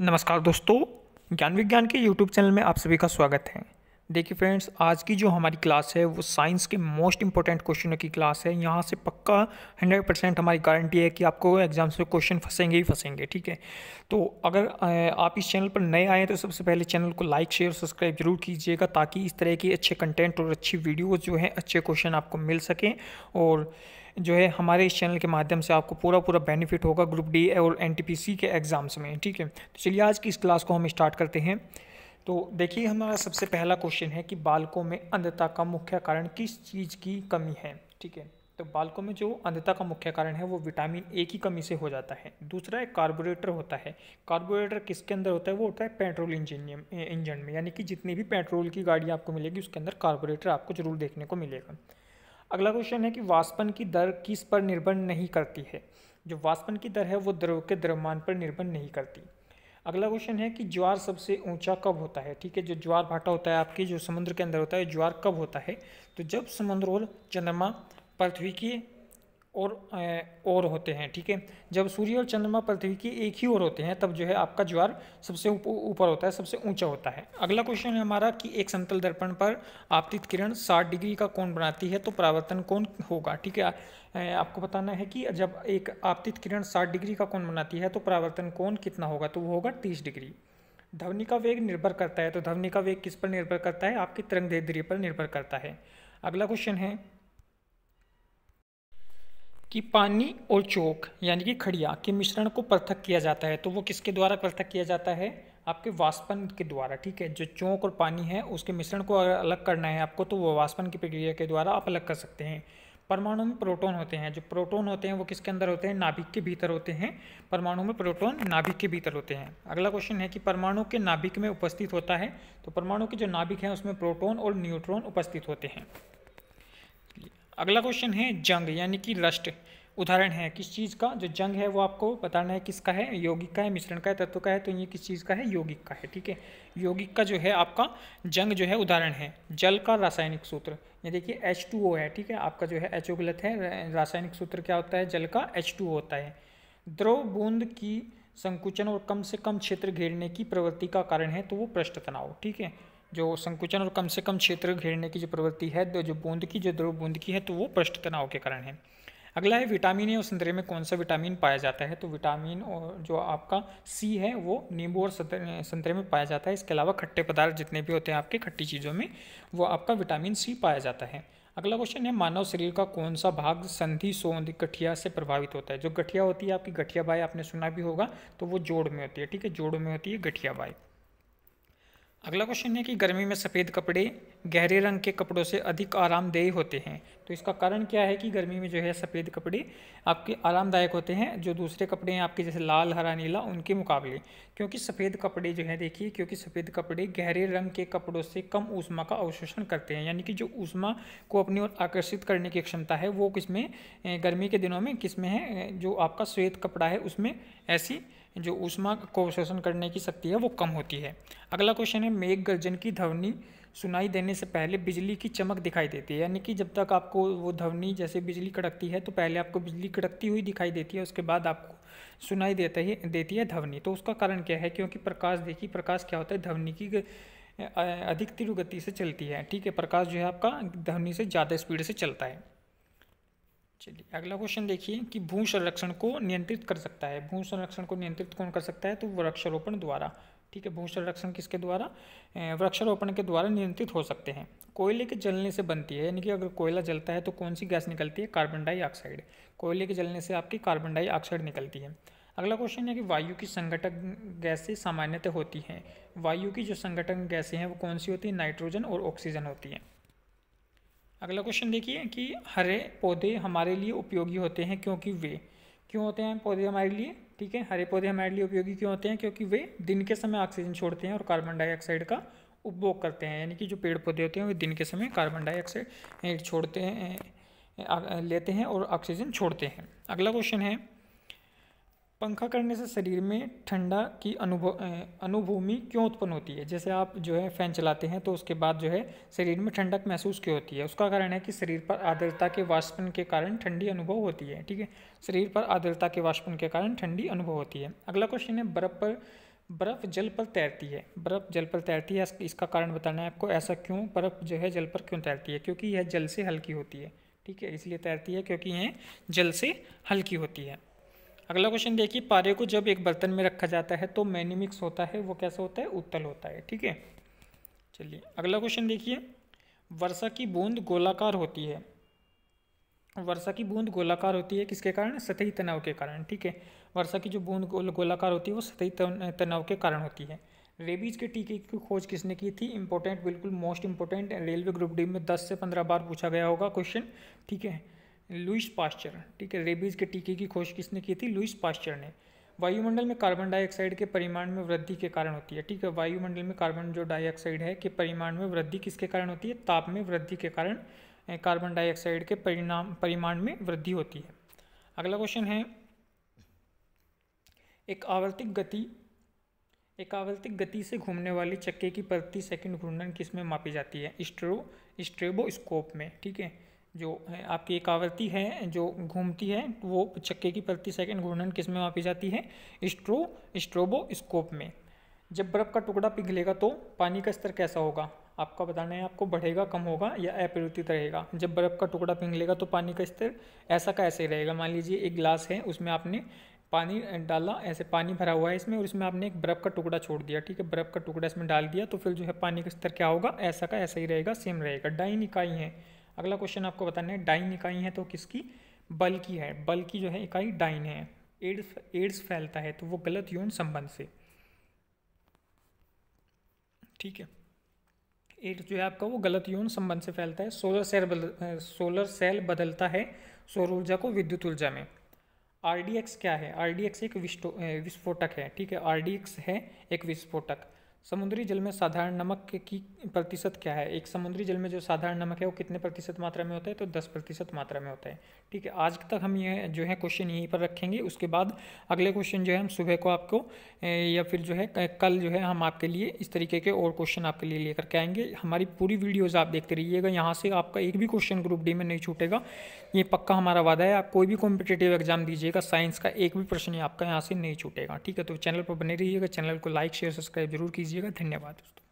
नमस्कार दोस्तों ज्ञान विज्ञान के यूट्यूब चैनल में आप सभी का स्वागत है देखिए फ्रेंड्स आज की जो हमारी क्लास है वो साइंस के मोस्ट इंपॉर्टेंट क्वेश्चनों की क्लास है यहाँ से पक्का 100 परसेंट हमारी गारंटी है कि आपको एग्जाम से क्वेश्चन फंसेंगे ही फंसेंगे ठीक है तो अगर आप इस चैनल पर नए आए तो सबसे पहले चैनल को लाइक शेयर सब्सक्राइब जरूर कीजिएगा ताकि इस तरह की अच्छे कंटेंट और अच्छी वीडियोज़ जो हैं अच्छे क्वेश्चन आपको मिल सकें और जो है हमारे इस चैनल के माध्यम से आपको पूरा पूरा बेनिफिट होगा ग्रुप डी और एन के एग्ज़ाम्स में ठीक है तो चलिए आज की इस क्लास को हम स्टार्ट करते हैं तो देखिए हमारा सबसे पहला क्वेश्चन है कि बालकों में अंधता का मुख्य कारण किस चीज़ की कमी है ठीक है तो बालकों में जो अंधता का मुख्य कारण है वो विटामिन ए की कमी से हो जाता है दूसरा एक कार्बोरेटर होता है कार्बोरेटर किसके अंदर होता है वो होता है पेट्रोल इंजनियम इंजन में यानी कि जितनी भी पेट्रोल की गाड़ी आपको मिलेगी उसके अंदर कार्बोरेटर आपको जरूर देखने को मिलेगा अगला क्वेश्चन है कि वाष्पन की दर किस पर निर्भर नहीं करती है जो वाष्पन की दर है वो द्रव के द्रव्यमान पर निर्भर नहीं करती अगला क्वेश्चन है कि ज्वार सबसे ऊंचा कब होता है ठीक है जो ज्वार भाटा होता है आपके जो समुद्र के अंदर होता है ज्वार कब होता है तो जब और चंद्रमा पृथ्वी की और और होते हैं ठीक है जब सूर्य और चंद्रमा पृथ्वी की एक ही ओर होते हैं तब जो है आपका ज्वार सबसे ऊपर होता है सबसे ऊंचा होता है अगला क्वेश्चन है हमारा कि एक समतल दर्पण पर आपतित किरण 60 डिग्री का कोण बनाती है तो परावर्तन कोण होगा ठीक है आपको बताना है कि जब एक आपतित किरण 60 डिग्री का कौन बनाती है तो परावर्तन कौन कितना होगा तो वो होगा तीस डिग्री ध्वनि का वेग निर्भर करता है तो ध्वनि का वेग किस पर निर्भर करता है आपकी तिरंग धैर्य पर निर्भर करता है अगला क्वेश्चन है कि पानी और चौक यानी कि खड़िया के मिश्रण को पृथक किया जाता है तो वो किसके द्वारा पृथक किया जाता है आपके वाष्पन के द्वारा ठीक है जो चौक और पानी है उसके मिश्रण को अगर अलग करना है आपको तो वो वाष्पन की प्रक्रिया के द्वारा आप अलग कर सकते हैं परमाणु में प्रोटॉन होते हैं जो प्रोटॉन होते हैं वो किसके अंदर होते हैं नाभिक के भीतर होते हैं परमाणु में प्रोटॉन नाभिक के भीतर होते हैं अगला क्वेश्चन है कि परमाणु के नाभिक में उपस्थित होता है तो परमाणु के जो नाभिक हैं उसमें प्रोटॉन और न्यूट्रॉन उपस्थित होते हैं अगला क्वेश्चन है जंग यानी कि लष्ट उदाहरण है किस चीज़ का जो जंग है वो आपको बताना है किसका है यौगिक का है मिश्रण का है तत्व का है तो ये किस चीज़ का है यौगिक का है ठीक है यौगिक का जो है आपका जंग जो है उदाहरण है जल का रासायनिक सूत्र ये देखिए एच टू ओ है ठीक है आपका जो है एच ओ गलत है रासायनिक सूत्र क्या होता है जल का एच टू होता है द्रव बूंद की संकुचन और कम से कम क्षेत्र घेरने की प्रवृत्ति का कारण है तो वो पृष्ठ तनाव ठीक है जो संकुचन और कम से कम क्षेत्र घेरने की जो प्रवृत्ति है जो बूंद की जो द्रव बूंद की है तो वो पृष्ठ तनाव के कारण है अगला है विटामिन ए और संतरे में कौन सा विटामिन पाया जाता है तो विटामिन और जो आपका सी है वो नींबू और संतरे में पाया जाता है इसके अलावा खट्टे पदार्थ जितने भी होते हैं आपके खट्टी चीज़ों में वो आपका विटामिन सी पाया जाता है अगला क्वेश्चन है मानव शरीर का कौन सा भाग संधि सोंध गठिया से प्रभावित होता है जो गठिया होती है आपकी गठिया बाय आपने सुना भी होगा तो वो जोड़ में होती है ठीक है जोड़ में होती है गठिया बाई अगला क्वेश्चन है कि गर्मी में सफ़ेद कपड़े गहरे रंग के कपड़ों से अधिक आरामदेह होते हैं तो इसका कारण क्या है कि गर्मी में जो है सफ़ेद कपड़े आपके आरामदायक होते हैं जो दूसरे कपड़े हैं आपके जैसे लाल हरा नीला उनके मुकाबले क्योंकि सफ़ेद कपड़े जो है देखिए क्योंकि सफ़ेद कपड़े गहरे रंग के कपड़ों से कम ऊष्मा का अवशोषण करते हैं यानी कि जो ऊष्मा को अपनी ओर आकर्षित करने की क्षमता है वो किसमें गर्मी के दिनों में किसमें है जो आपका श्वेत कपड़ा है उसमें ऐसी जो ऊष्मा को शोषण करने की शक्ति है वो कम होती है अगला क्वेश्चन है मेघ गर्जन की ध्वनि सुनाई देने से पहले बिजली की चमक दिखाई देती है यानी कि जब तक आपको वो ध्वनि जैसे बिजली कड़कती है तो पहले आपको बिजली कड़कती हुई दिखाई देती है उसके बाद आपको सुनाई देता ही देती है ध्वनि तो उसका कारण क्या है क्योंकि प्रकाश देखिए प्रकाश क्या होता है ध्वनि की अधिक तीव्र गति से चलती है ठीक है प्रकाश जो है आपका ध्वनि से ज़्यादा स्पीड से चलता है चलिए अगला क्वेश्चन देखिए कि भू संरक्षण को नियंत्रित कर सकता है भू संरक्षण को नियंत्रित कौन कर सकता है तो वृक्षारोपण द्वारा ठीक है भू संरक्षण किसके द्वारा वृक्षारोपण के द्वारा नियंत्रित हो सकते हैं कोयले के जलने से बनती है यानी कि अगर कोयला जलता है तो कौन सी गैस निकलती है कार्बन डाइऑक्साइड कोयले के जलने से आपकी कार्बन डाइऑक्साइड निकलती है अगला क्वेश्चन है कि वायु की संगठक गैसें सामान्यतः होती हैं वायु की जो संगठन गैसें हैं वो कौन सी होती हैं नाइट्रोजन और ऑक्सीजन होती हैं अगला क्वेश्चन देखिए कि हरे पौधे हमारे लिए उपयोगी होते हैं क्योंकि वे क्यों होते हैं पौधे हमारे लिए ठीक है हरे पौधे हमारे लिए उपयोगी क्यों होते हैं क्योंकि वे दिन के समय ऑक्सीजन छोड़ते हैं और कार्बन डाइऑक्साइड का उपभोग करते हैं यानी कि जो पेड़ पौधे होते हैं वे दिन के समय कार्बन डाइऑक्साइड eh, छोड़ते हैं eh, लेते हैं और ऑक्सीजन छोड़ते हैं अगला क्वेश्चन है पंखा करने से शरीर में ठंडा की अनुभव अनुभूमि क्यों उत्पन्न होती है जैसे आप जो है फ़ैन चलाते हैं तो उसके बाद जो है शरीर में ठंडक महसूस क्यों होती है उसका कारण है कि शरीर पर आर्द्रता के वाष्पन के कारण ठंडी अनुभव होती है ठीक है शरीर पर आर्द्रता के वाष्पन के कारण ठंडी अनुभव होती है अगला क्वेश्चन है बर्फ़ पर बर्फ़ जल पर तैरती है बर्फ़ जल पर तैरती है इसका कारण बताना है आपको ऐसा क्यों बर्फ़ जो है जल पर क्यों तैरती है क्योंकि यह जल से हल्की होती है ठीक है इसलिए तैरती है क्योंकि यह जल से हल्की होती है अगला क्वेश्चन देखिए पारे को जब एक बर्तन में रखा जाता है तो मैनिमिक्स होता है वो कैसा होता है उत्तल होता है ठीक है चलिए अगला क्वेश्चन देखिए वर्षा की बूंद गोलाकार होती है वर्षा की बूंद गोलाकार होती है किसके कारण सतही तनाव के कारण ठीक है वर्षा की जो बूंद गोलाकार होती है वो सतही तनाव के कारण होती है रेबीज के टीके की खोज किसने की थी इंपॉर्टेंट बिल्कुल most important railway group D में 10 से 15 बार पूछा गया होगा क्वेश्चन ठीक है लुइस पास्चर ठीक है रेबीज़ के टीके की खोज किसने की थी लुइस पास्चर ने वायुमंडल में कार्बन डाइऑक्साइड के परिमाण में वृद्धि के कारण होती है ठीक है वायुमंडल में कार्बन जो डाइऑक्साइड है के परिमाण में वृद्धि किसके कारण होती है ताप में वृद्धि के कारण कार्बन डाइऑक्साइड के परिणाम परिमाण में वृद्धि होती है अगला क्वेश्चन है एक आवर्तिक गति एक आवर्तिक गति से घूमने वाली चक्के की प्रति सेकंड घूर्णन किस में मापी जाती है स्ट्रो स्ट्रेबोस्कोप में ठीक है जो है आपकी एक आवृत्ति है जो घूमती है वो चक्के की प्रति सेकंड घूर्णन किस में मापी जाती है स्ट्रो स्ट्रोबोस्कोप में जब बर्फ़ का टुकड़ा पिघलेगा तो पानी का स्तर कैसा होगा आपका बताना है आपको बढ़ेगा कम होगा या अपरिवर्तित रहेगा जब बर्फ़ का टुकड़ा पिघलेगा तो पानी का स्तर ऐसा का ऐसे रहेगा मान लीजिए एक गिलास है उसमें आपने पानी डाला ऐसे पानी भरा हुआ है इसमें और इसमें आपने एक बर्फ़ का टुकड़ा छोड़ दिया ठीक है बर्फ़ का टुकड़ा इसमें डाल दिया तो फिर जो है पानी का स्तर क्या होगा ऐसा का ऐसा ही रहेगा सेम रहेगा डाइन इकाई है अगला क्वेश्चन आपको बताना है डाइन इकाई है तो किसकी बल की है बल की जो है इकाई डाइन है एड्स एड्स फैलता है तो वो गलत यौन संबंध से ठीक है एड्स जो है आपका वो गलत यौन संबंध से फैलता है सोलर सेल बदल सोलर सेल बदलता है सौर ऊर्जा को विद्युत ऊर्जा में आर क्या है आर एक विस्फोटक है ठीक है आर है एक विस्फोटक समुद्री जल में साधारण नमक की प्रतिशत क्या है एक समुद्री जल में जो साधारण नमक है वो कितने प्रतिशत मात्रा में होता है तो दस प्रतिशत मात्रा में होता है ठीक है आज तक हम ये जो है क्वेश्चन यहीं पर रखेंगे उसके बाद अगले क्वेश्चन जो है हम सुबह को आपको या फिर जो है कल जो है हम आपके लिए इस तरीके के और क्वेश्चन आपके लिए लेकर के आएंगे हमारी पूरी वीडियोज़ आप देखते रहिएगा यहाँ से आपका एक भी क्वेश्चन ग्रुप डी में नहीं छूटेगा ये पक्का हमारा वादा है आप कोई भी कॉम्पिटेटिव एग्जाम दीजिएगा साइंस का एक भी प्रश्न आपका यहाँ से नहीं छूटेगा ठीक है तो चैनल पर बने रहिएगा चैनल को लाइक शेयर सब्सक्राइब जरूर कीजिए कीजिएगा धन्यवाद दोस्तों